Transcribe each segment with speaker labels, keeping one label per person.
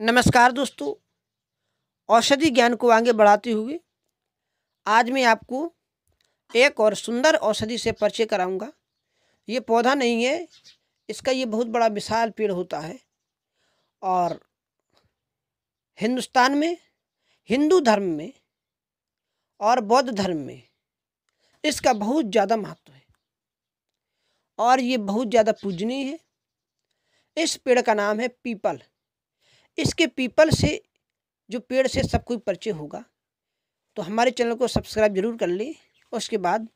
Speaker 1: नमस्कार दोस्तों औषधि ज्ञान को आगे बढ़ाते हुए आज मैं आपको एक और सुंदर औषधि से परिचय कराऊंगा ये पौधा नहीं है इसका ये बहुत बड़ा विशाल पेड़ होता है और हिंदुस्तान में हिंदू धर्म में और बौद्ध धर्म में इसका बहुत ज़्यादा महत्व है और ये बहुत ज़्यादा पूजनीय है इस पेड़ का नाम है पीपल इसके पीपल से जो पेड़ से सब कोई परिचय होगा तो हमारे चैनल को सब्सक्राइब जरूर कर लें उसके बाद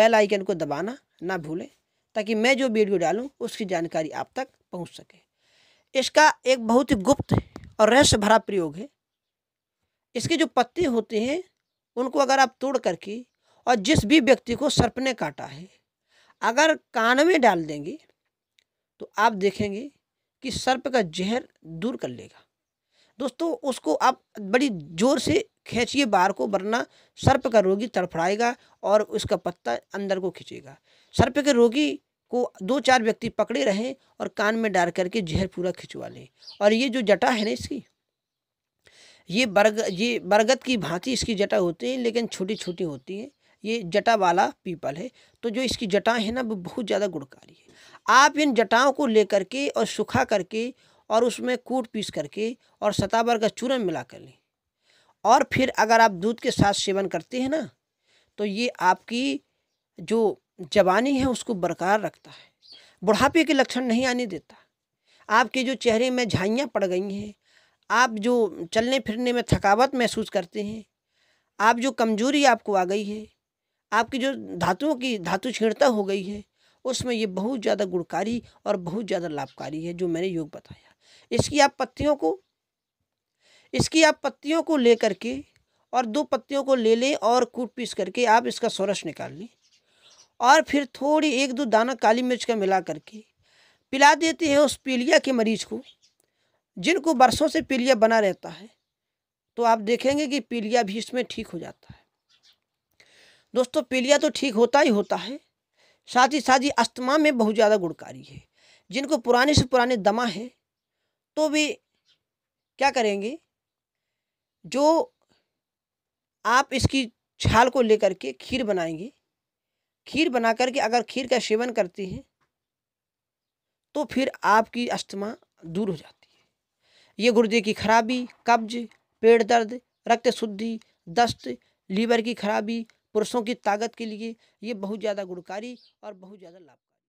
Speaker 1: बेल आइकन को दबाना ना भूलें ताकि मैं जो वीडियो डालूं उसकी जानकारी आप तक पहुंच सके इसका एक बहुत ही गुप्त और रहस्य भरा प्रयोग है इसके जो पत्ते होते हैं उनको अगर आप तोड़ करके और जिस भी व्यक्ति को सर्प ने काटा है अगर कान में डाल देंगे तो आप देखेंगे कि सर्प का जहर दूर कर लेगा दोस्तों उसको आप बड़ी जोर से खींचिए बाहर को वरना सर्प का रोगी तड़फड़ाएगा और उसका पत्ता अंदर को खींचेगा सर्प के रोगी को दो चार व्यक्ति पकड़े रहें और कान में डाल करके जहर पूरा खिंचवा लें और ये जो जटा है ना इसकी ये बरग ये बरगद की भांति इसकी जटा होती है लेकिन छोटी छोटी होती हैं ये जटा वाला पीपल है तो जो इसकी जटाएँ हैं ना वो बहुत ज़्यादा गुणकारी है आप इन जटाओं को ले करके और सूखा करके और उसमें कूट पीस करके और सतावर का चूरन मिला कर लें और फिर अगर आप दूध के साथ सेवन करते हैं ना तो ये आपकी जो जवानी है उसको बरकरार रखता है बुढ़ापे के लक्षण नहीं आने देता आपके जो चेहरे में झाइयाँ पड़ गई हैं आप जो चलने फिरने में थकावट महसूस करते हैं आप जो कमजोरी आपको आ गई है आपकी जो धातुओं की धातु क्षीणता हो गई है उसमें ये बहुत ज़्यादा गुणकारी और बहुत ज़्यादा लाभकारी है जो मैंने योग बताया इसकी आप पत्तियों को इसकी आप पत्तियों को ले करके और दो पत्तियों को ले लें और कूट पीस करके आप इसका सौरस निकाल लें और फिर थोड़ी एक दो दाना काली मिर्च का मिला करके पिला देते हैं उस पीलिया के मरीज को जिनको बरसों से पीलिया बना रहता है तो आप देखेंगे कि पीलिया भी इसमें ठीक हो जाता है दोस्तों पीलिया तो ठीक होता ही होता है साथ ही साथ ही अस्थमा में बहुत ज़्यादा गुणकारी है जिनको पुराने से पुराने दमा है तो भी क्या करेंगे जो आप इसकी छाल को लेकर के खीर बनाएंगे खीर बना करके अगर खीर का सेवन करती हैं तो फिर आपकी अस्थमा दूर हो जाती है ये गुर्दे की खराबी कब्ज पेट दर्द रक्त शुद्धि दस्त लीवर की खराबी पुरुषों की ताकत के लिए ये बहुत ज़्यादा गुणकारी और बहुत ज़्यादा लाभ